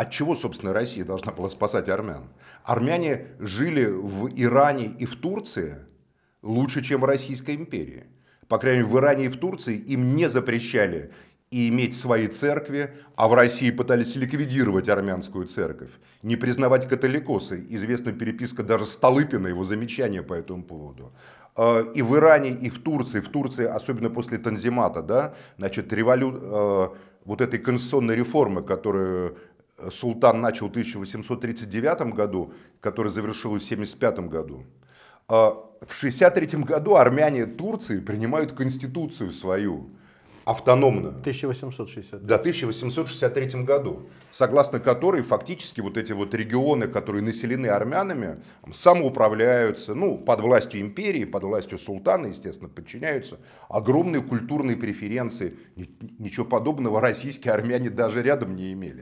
От чего, собственно, Россия должна была спасать армян? Армяне жили в Иране и в Турции лучше, чем в Российской империи. По крайней мере, в Иране и в Турции им не запрещали и иметь свои церкви, а в России пытались ликвидировать армянскую церковь, не признавать католикосы. Известна переписка даже Столыпина, его замечания по этому поводу. Э, и в Иране, и в Турции, в Турции, особенно после Танзимата, да, значит, револю... Э, вот этой конституционной реформы, которую султан начал в 1839 году, который завершилось в 1975 году. А, в 1963 году армяне Турции принимают конституцию свою, автономную. 1860. Да, 1863 году, согласно которой фактически вот эти вот регионы, которые населены армянами, самоуправляются, ну, под властью империи, под властью султана, естественно, подчиняются. Огромные культурные преференции, ничего подобного российские армяне даже рядом не имели.